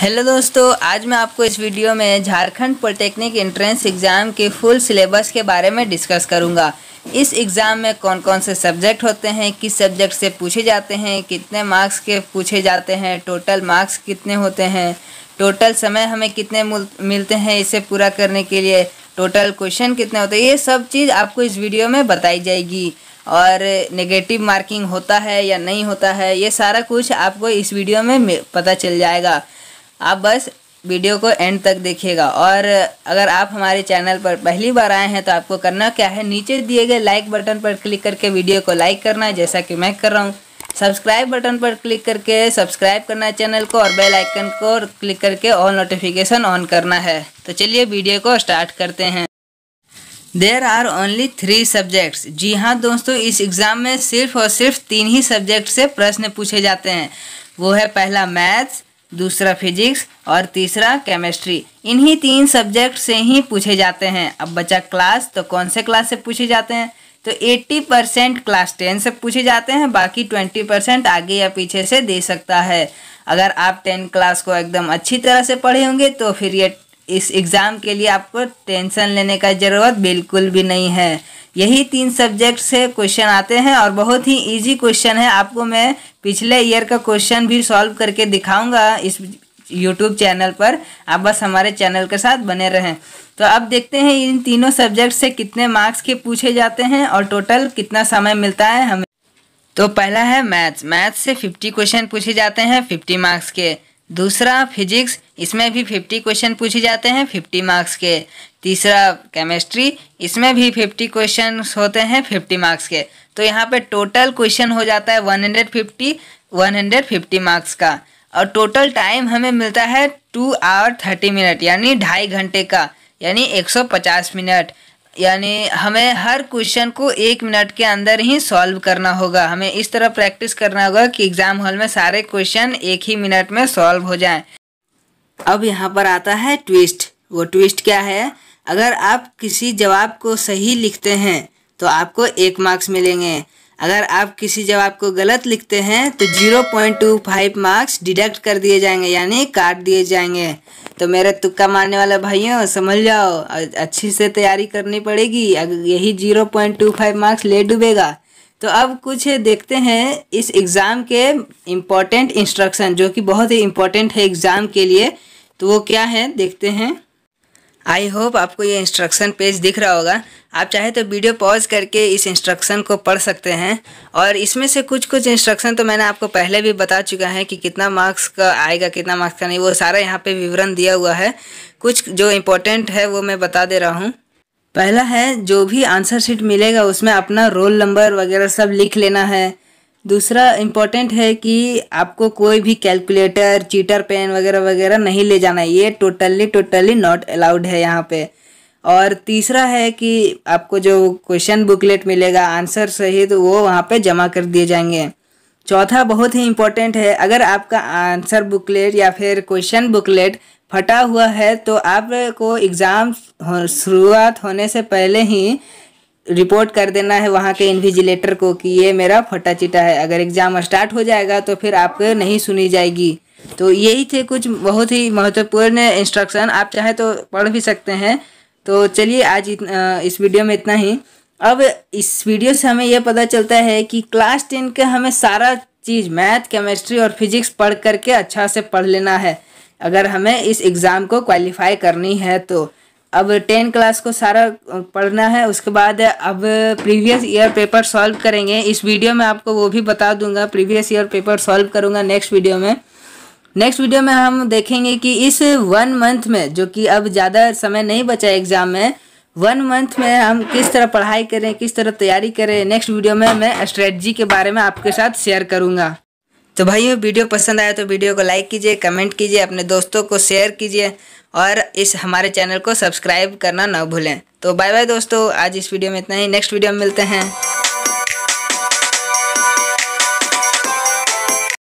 hello दोस्तों आज मैं आपको इस वीडियो में झारखंड पॉलिटेक्निक एंट्रेंस एग्ज़ाम के फुल सिलेबस के बारे में डिस्कस करूंगा इस एग्ज़ाम में कौन कौन से सब्जेक्ट होते हैं किस सब्जेक्ट से पूछे जाते हैं कितने मार्क्स के पूछे जाते हैं टोटल मार्क्स कितने होते हैं टोटल समय हमें कितने मिलते हैं इसे पूरा करने के लिए टोटल क्वेश्चन कितने होते हैं ये सब चीज़ आपको इस वीडियो में बताई जाएगी और नेगेटिव मार्किंग होता है या नहीं होता है ये सारा कुछ आपको इस वीडियो में पता चल जाएगा आप बस वीडियो को एंड तक देखिएगा और अगर आप हमारे चैनल पर पहली बार आए हैं तो आपको करना क्या है नीचे दिए गए लाइक बटन पर क्लिक करके वीडियो को लाइक करना है जैसा कि मैं कर रहा हूँ सब्सक्राइब बटन पर क्लिक करके सब्सक्राइब करना है चैनल को और बेल आइकन को क्लिक करके ऑल नोटिफिकेशन ऑन करना है तो चलिए वीडियो को स्टार्ट करते हैं there are only three subjects जी हाँ दोस्तों इस एग्ज़ाम में सिर्फ और सिर्फ तीन ही सब्जेक्ट से प्रश्न पूछे जाते हैं वो है पहला मैथ्स दूसरा फिजिक्स और तीसरा केमिस्ट्री इन्हीं तीन सब्जेक्ट से ही पूछे जाते हैं अब बचा क्लास तो कौन से क्लास से पूछे जाते हैं तो 80 परसेंट क्लास टेन से पूछे जाते हैं बाकी 20 परसेंट आगे या पीछे से दे सकता है अगर आप टेन क्लास को एकदम अच्छी तरह से पढ़े होंगे तो फिर ये इस एग्ज़ाम के लिए आपको टेंशन लेने का ज़रूरत बिल्कुल भी नहीं है यही तीन सब्जेक्ट से क्वेश्चन आते हैं और बहुत ही इजी क्वेश्चन है आपको मैं पिछले ईयर का क्वेश्चन भी सॉल्व करके दिखाऊंगा इस यूट्यूब चैनल पर आप बस हमारे चैनल के साथ बने रहें तो अब देखते हैं इन तीनों सब्जेक्ट से कितने मार्क्स के पूछे जाते हैं और टोटल कितना समय मिलता है हमें तो पहला है मैथ्स मैथ्स से फिफ्टी क्वेश्चन पूछे जाते हैं फिफ्टी मार्क्स के दूसरा फिजिक्स इसमें भी फिफ्टी क्वेश्चन पूछे जाते हैं फिफ्टी मार्क्स के तीसरा केमिस्ट्री इसमें भी फिफ्टी क्वेश्चन होते हैं फिफ्टी मार्क्स के तो यहाँ पे टोटल क्वेश्चन हो जाता है one hundred fifty one hundred fifty marks का और टोटल टाइम हमें मिलता है टू आवर थर्टी मिनट यानी ढाई घंटे का यानी एक सौ पचास मिनट यानी हमें हर क्वेश्चन को एक मिनट के अंदर ही सॉल्व करना होगा हमें इस तरह प्रैक्टिस करना होगा कि एग्ज़ाम हॉल में सारे क्वेश्चन एक ही मिनट में सॉल्व हो जाएं अब यहाँ पर आता है ट्विस्ट वो ट्विस्ट क्या है अगर आप किसी जवाब को सही लिखते हैं तो आपको एक मार्क्स मिलेंगे अगर आप किसी जवाब को गलत लिखते हैं तो zero point two five marks deduct कर दिए जाएंगे यानी काट दिए जाएंगे तो मेरे तुक्का मारने वाले भाइयों समझ जाओ अच्छी से तैयारी करनी पड़ेगी यही zero point two five marks ले डूबेगा तो अब कुछ देखते हैं इस एग्ज़ाम के इम्पॉर्टेंट इंस्ट्रक्शन जो कि बहुत ही इम्पोर्टेंट है एग्ज़ाम के लिए तो वो क्या है देखते हैं आई होप आपको ये इंस्ट्रक्शन पेज दिख रहा होगा आप चाहे तो वीडियो पॉज करके इस इंस्ट्रक्शन को पढ़ सकते हैं और इसमें से कुछ कुछ इंस्ट्रक्शन तो मैंने आपको पहले भी बता चुका है कि कितना मार्क्स का आएगा कितना मार्क्स का नहीं वो सारा यहाँ पे विवरण दिया हुआ है कुछ जो इम्पोर्टेंट है वो मैं बता दे रहा हूँ पहला है जो भी आंसर शीट मिलेगा उसमें अपना रोल नंबर वगैरह सब लिख लेना है दूसरा इम्पोर्टेंट है कि आपको कोई भी कैलकुलेटर चीटर पेन वगैरह वगैरह नहीं ले जाना ये टोटली टोटली नॉट अलाउड है यहाँ पे और तीसरा है कि आपको जो क्वेश्चन बुकलेट मिलेगा आंसर सहित तो वो वहाँ पे जमा कर दिए जाएंगे चौथा बहुत ही इम्पोर्टेंट है अगर आपका आंसर बुकलेट या फिर क्वेश्चन बुकलेट फटा हुआ है तो आपको एग्ज़ाम हो, शुरुआत होने से पहले ही रिपोर्ट कर देना है वहाँ के इन्विजिलेटर को कि ये मेरा फटा चिटा है अगर एग्ज़ाम स्टार्ट हो जाएगा तो फिर आपको नहीं सुनी जाएगी तो यही थे कुछ बहुत ही महत्वपूर्ण इंस्ट्रक्शन आप चाहे तो पढ़ भी सकते हैं तो चलिए आज इस वीडियो में इतना ही अब इस वीडियो से हमें यह पता चलता है कि क्लास टेन का हमें सारा चीज़ मैथ केमिस्ट्री और फिजिक्स पढ़ करके अच्छा से पढ़ लेना है अगर हमें इस एग्ज़ाम को क्वालिफाई करनी है तो अब टेन क्लास को सारा पढ़ना है उसके बाद अब प्रीवियस ईयर पेपर सॉल्व करेंगे इस वीडियो में आपको वो भी बता दूंगा प्रीवियस ईयर पेपर सॉल्व करूंगा नेक्स्ट वीडियो में नेक्स्ट वीडियो में हम देखेंगे कि इस वन मंथ में जो कि अब ज़्यादा समय नहीं बचा एग्ज़ाम में वन मंथ में हम किस तरह पढ़ाई करें किस तरह तैयारी करें नेक्स्ट वीडियो में मैं स्ट्रेटजी के बारे में आपके साथ शेयर करूंगा तो भाइयों वीडियो पसंद आया तो वीडियो को लाइक कीजिए कमेंट कीजिए अपने दोस्तों को शेयर कीजिए और इस हमारे चैनल को सब्सक्राइब करना ना भूलें तो बाय बाय दोस्तों आज इस वीडियो में इतना ही नेक्स्ट वीडियो में मिलते हैं